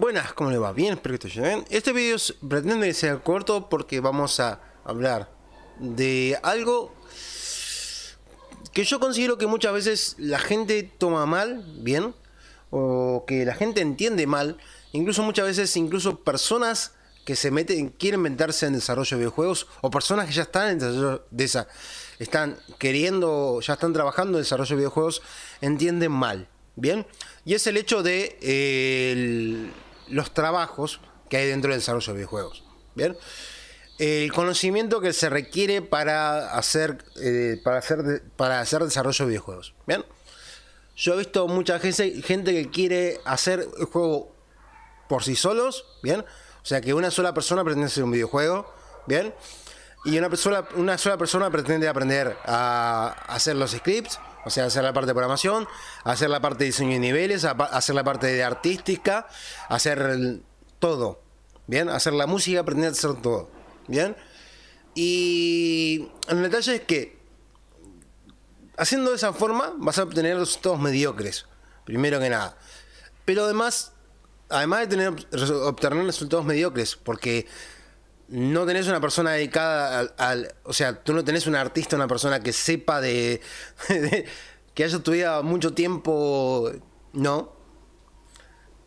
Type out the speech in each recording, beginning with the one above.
Buenas, ¿cómo le va? Bien, espero que te bien. Este video pretende ser corto porque vamos a hablar de algo que yo considero que muchas veces la gente toma mal, bien, o que la gente entiende mal, incluso muchas veces incluso personas que se meten, quieren meterse en desarrollo de videojuegos, o personas que ya están en desarrollo de esa, están queriendo, ya están trabajando en desarrollo de videojuegos, entienden mal, bien, y es el hecho de eh, los trabajos que hay dentro del desarrollo de videojuegos. ¿Bien? El conocimiento que se requiere para hacer, eh, para hacer, para hacer desarrollo de videojuegos. ¿Bien? Yo he visto mucha gente, gente que quiere hacer el juego por sí solos, ¿bien? O sea, que una sola persona pretende hacer un videojuego, ¿bien? Y una, persona, una sola persona pretende aprender a hacer los scripts, o sea, hacer la parte de programación, hacer la parte de diseño de niveles, hacer la parte de artística, hacer todo. Bien, hacer la música, aprender a hacer todo. Bien. Y el detalle es que haciendo de esa forma vas a obtener resultados mediocres, primero que nada. Pero además, además de tener, obtener resultados mediocres, porque no tenés una persona dedicada al, O sea, tú no tenés un artista, una persona que sepa de, que haya estudiado mucho tiempo, no.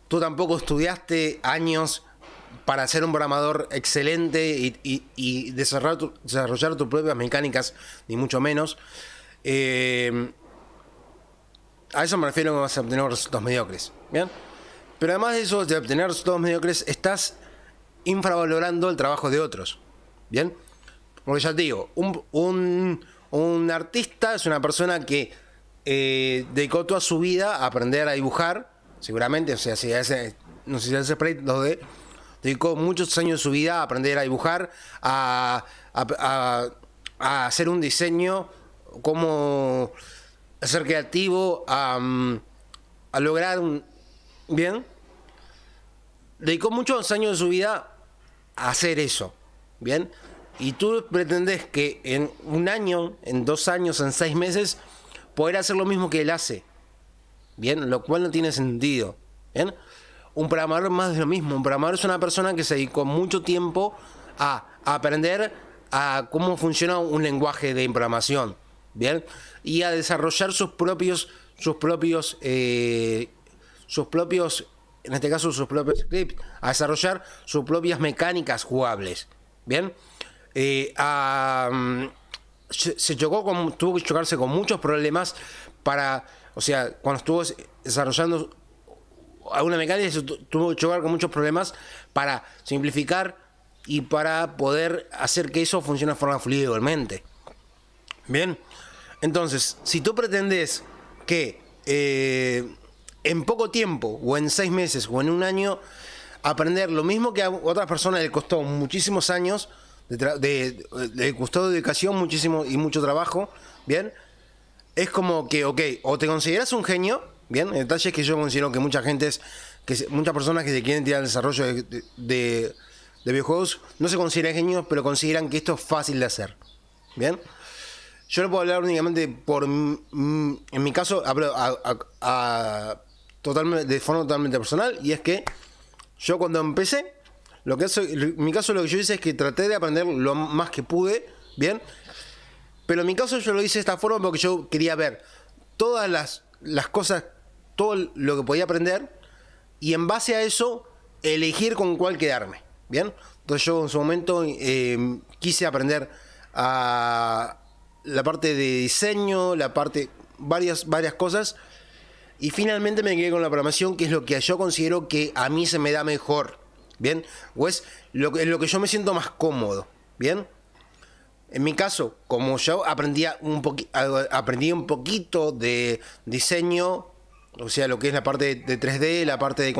Tú tampoco estudiaste años para ser un programador excelente y, desarrollar, tus propias mecánicas, ni mucho menos. Eh, a eso me refiero que vas a obtener resultados mediocres. ¿bien? Pero además de eso, de obtener resultados mediocres, estás infravalorando el trabajo de otros. ¿Bien? Porque ya te digo, un, artista es una persona que eh, dedicó toda su vida a aprender a dibujar, seguramente, o sea, si hace, no sé si hace spray 2 dedicó muchos años de su vida a aprender a dibujar, a, hacer un diseño, como ser creativo, a, lograr un... Bien, dedicó muchos años de su vida hacer eso. ¿Bien? Y tú pretendes que en un año, en dos años, en seis meses, poder hacer lo mismo que él hace. ¿Bien? Lo cual no tiene sentido. ¿Bien? Un programador más de lo mismo. Un programador es una persona que se dedicó mucho tiempo a aprender a cómo funciona un lenguaje de programación. ¿Bien? Y a desarrollar sus propios, sus propios, eh, sus propios en este caso sus propios scripts, a desarrollar sus propias mecánicas jugables. Bien, eh, mm, se chocó con, tuvo que chocarse con muchos problemas para, o sea, cuando estuvo desarrollando alguna mecánica, se tuvo que chocar con muchos problemas para simplificar y para poder hacer que eso funcione de forma fluida igualmente. Bien, entonces, si tú pretendes que eh, en poco tiempo, o en seis meses, o en un año, aprender lo mismo que a otras personas le costó muchísimos años, de, de, de costó muchísimo y mucho trabajo, ¿bien? Es como que, ok, o te consideras un genio, ¿bien? El detalle es que yo considero que mucha gente que muchas personas que se quieren tirar al desarrollo de, videojuegos no se consideran genios, pero consideran que esto es fácil de hacer, ¿bien? Yo no puedo hablar únicamente por. En mi caso, hablo a totalmente, de forma totalmente personal, y es que yo cuando empecé, lo que mi caso lo que yo hice es que traté de aprender lo más que pude, ¿bien? Pero en mi caso yo lo hice de esta forma porque yo quería ver todas las, cosas, todo lo que podía aprender, y en base a eso, elegir con cuál quedarme, ¿bien? Entonces yo en su momento em, quise aprender a la parte de diseño, la parte, varias, varias cosas, y finalmente me quedé con la programación, que es lo que yo considero que a mí se me da mejor. ¿Bien? O es lo que, es lo que yo me siento más cómodo. ¿Bien? En mi caso, como yo un aprendí un poquito de diseño, o sea, lo que es la parte de 3D, la parte de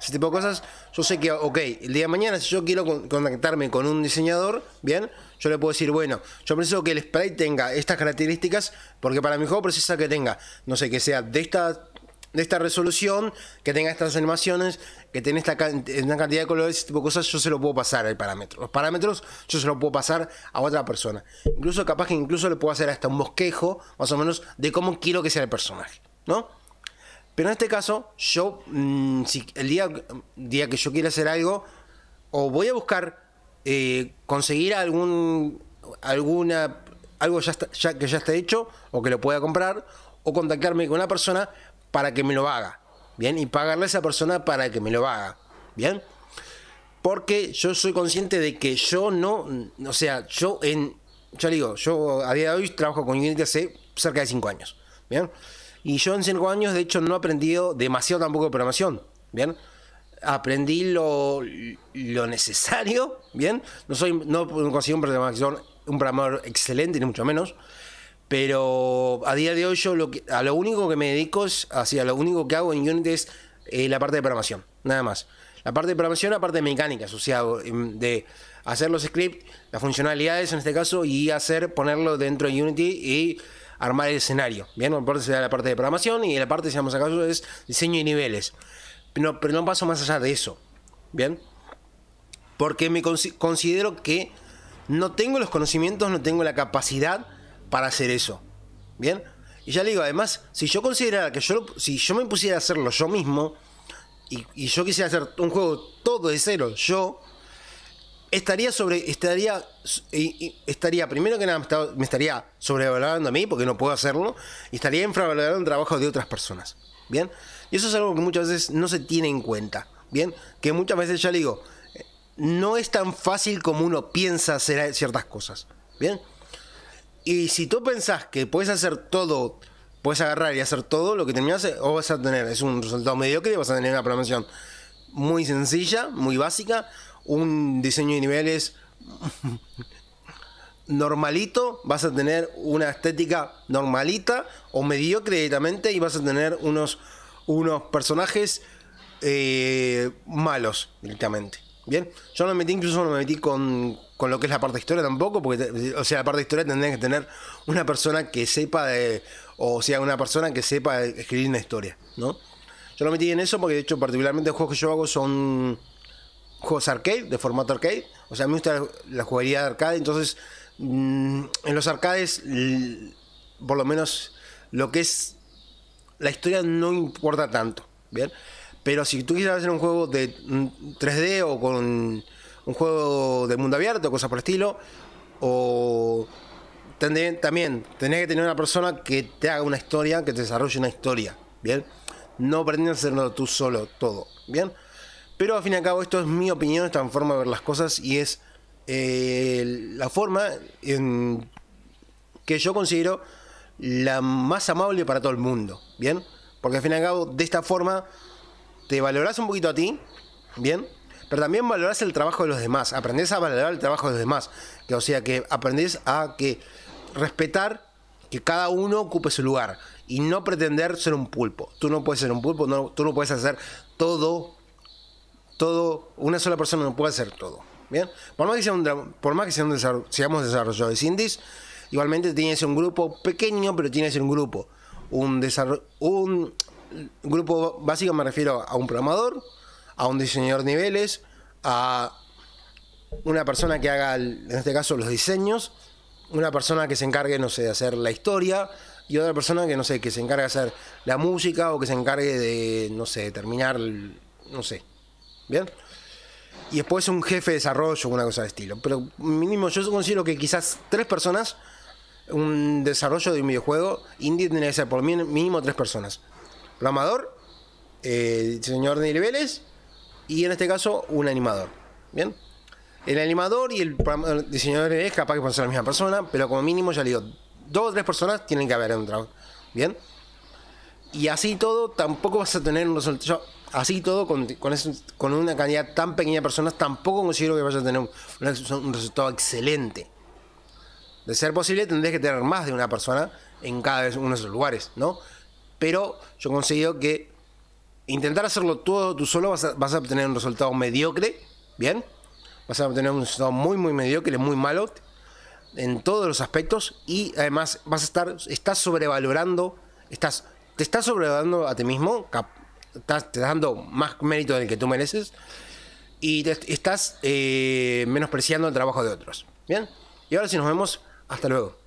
ese tipo de cosas, yo sé que, ok, el día de mañana, si yo quiero conectarme contactarme con un diseñador, bien, yo le puedo decir, bueno, yo preciso que el spray tenga estas características, porque para mi juego precisa que tenga, no sé, que sea de esta, de esta resolución, que tenga estas animaciones, que tenga esta una cantidad de colores, ese tipo de cosas, yo se lo puedo pasar al parámetro. Los parámetros yo se lo puedo pasar a otra persona. Incluso, capaz que incluso le puedo hacer hasta un bosquejo, más o menos, de cómo quiero que sea el personaje, ¿no? Pero en este caso, yo, mm, si el día, día que yo quiera hacer algo, o voy a buscar eh, conseguir algún, alguna, algo ya, que ya esté hecho, o que lo pueda comprar, o contactarme con una persona para que me lo haga. Bien, y pagarle a esa persona para que me lo haga. Bien, porque yo soy consciente de que yo no, o sea, yo en, ya digo, yo a día de hoy trabajo con Unity hace cerca de 5 años. Bien. Y yo en cinco años, de hecho, no he aprendido demasiado tampoco de programación. Bien. Aprendí lo, lo necesario. Bien. No soy, no consigo un programador, un excelente, ni mucho menos. Pero a día de hoy yo lo a lo único que me dedico es, así, a lo único que hago en Unity es eh, la parte de programación, nada más. La parte de programación, la parte de mecánicas, em, de hacer los scripts, las funcionalidades en este caso, y hacer, ponerlo dentro de Unity y armar el escenario. Bien, por la parte de programación y la parte, si vamos a es diseño y niveles. pero no paso más allá de eso. Bien, porque me considero que no tengo los conocimientos, no tengo la capacidad para hacer eso. Bien, y ya le digo, además, si yo considerara que yo, si yo me pusiera a hacerlo yo mismo y, y yo quisiera hacer un juego todo de cero, yo estaría sobre estaría estaría primero que nada me estaría sobrevalorando a mí porque no puedo hacerlo y estaría infravalorando el trabajo de otras personas bien y eso es algo que muchas veces no se tiene en cuenta bien que muchas veces ya le digo no es tan fácil como uno piensa hacer ciertas cosas bien y si tú pensás que puedes hacer todo puedes agarrar y hacer todo lo que terminas o vas a tener es un resultado mediocre vas a tener una promoción muy sencilla muy básica un diseño de niveles normalito, vas a tener una estética normalita o mediocre directamente y vas a tener unos, unos personajes eh, malos directamente. Bien, yo no me metí, incluso no me metí con, lo que es la parte de historia tampoco, porque, o sea, la parte de historia tendría que tener una persona que sepa de, o sea, una persona que sepa escribir una historia, ¿no? Yo no me metí en eso porque, de hecho, particularmente los juegos que yo hago son juegos arcade, de formato arcade. O sea, me gusta la jugabilidad de arcade. Entonces, mm, en los arcades, por lo menos lo que es la historia no importa tanto. Bien. Pero si tú quisieras hacer un juego de 3D mm, o con un juego de mundo abierto, cosas por el estilo, o también, también tenés que tener una persona que te haga una historia, que te desarrolle una historia, ¿bien? No pretendes hacerlo tú solo todo, ¿bien? Pero al fin y al cabo, esto es mi opinión, esta forma de ver las cosas y es eh, la forma en que yo considero la más amable para todo el mundo, ¿bien? Porque al fin y al cabo, de esta forma, te valorás un poquito a ti, ¿bien? Pero también valorás el trabajo de los demás, aprendés a valorar el trabajo de los demás, que, o sea que aprendés a que respetar que cada uno ocupe su lugar y no pretender ser un pulpo. Tú no puedes ser un pulpo, no, tú no puedes hacer todo todo, una sola persona no puede hacer todo. Bien, por más que, sea un, por más que sea un seamos desarrolladores indies, igualmente tiene que ser un grupo pequeño, pero tiene que ser un grupo. Un, un grupo básico me refiero a un programador, a un diseñador de niveles, a una persona que haga, en este caso, los diseños, una persona que se encargue, no sé, de hacer la historia y otra persona que, no sé, que se encargue de hacer la música o que se encargue de, no sé, terminar, no sé, ¿Bien? Y después un jefe de desarrollo, una cosa de estilo. Pero mínimo, yo considero que quizás tres personas, un desarrollo de un videojuego indie tiene que ser por mínimo tres personas. Programador, el diseñador de niveles y en este caso un animador. ¿Bien? El animador y el, diseñador es capaz que pueden ser la misma persona, pero como mínimo ya digo, dos o tres personas tienen que haber en un trabajo. ¿Bien? Y así todo, tampoco vas a tener un resultado. Así todo, con, una cantidad tan pequeña de personas, tampoco considero que vayas a tener un, resultado excelente. De ser posible, tendrías que tener más de una persona en cada uno de esos lugares, ¿no? Pero yo conseguido que intentar hacerlo todo tú solo vas a, vas a obtener un resultado mediocre, ¿bien? Vas a obtener un resultado muy, muy mediocre, muy malo en todos los aspectos y además vas a estar, estás sobrevalorando, estás te estás sobrevalorando a ti mismo, te estás dando más mérito del que tú mereces y estás eh, menospreciando el trabajo de otros. Bien, y ahora sí nos vemos, hasta luego.